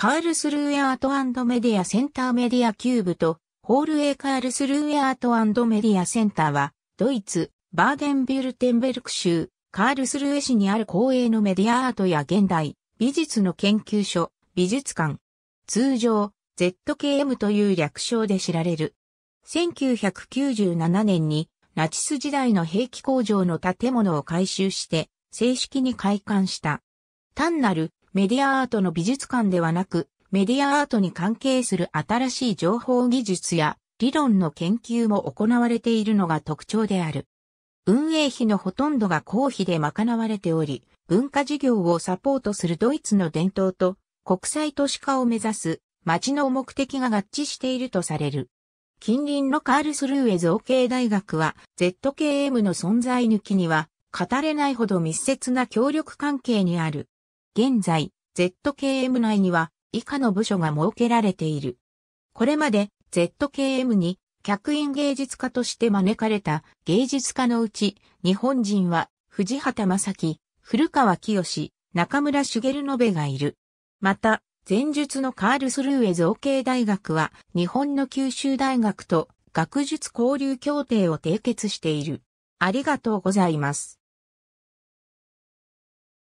カールスルーエアートメディアセンターメディアキューブと、ホール A カールスルーエアートメディアセンターは、ドイツ、バーデンビュルテンベルク州、カールスルーエ市にある公営のメディアアートや現代、美術の研究所、美術館。通常、ZKM という略称で知られる。1997年に、ナチス時代の兵器工場の建物を改修して、正式に開館した。単なるメディアアートの美術館ではなく、メディアアートに関係する新しい情報技術や理論の研究も行われているのが特徴である。運営費のほとんどが公費で賄われており、文化事業をサポートするドイツの伝統と国際都市化を目指す街の目的が合致しているとされる。近隣のカールスルーエ造形大学は ZKM の存在抜きには語れないほど密接な協力関係にある。現在、ZKM 内には以下の部署が設けられている。これまで ZKM に客員芸術家として招かれた芸術家のうち、日本人は藤畑正樹、古川清、中村茂延がいる。また、前述のカールスルーエ造形大学は日本の九州大学と学術交流協定を締結している。ありがとうございます。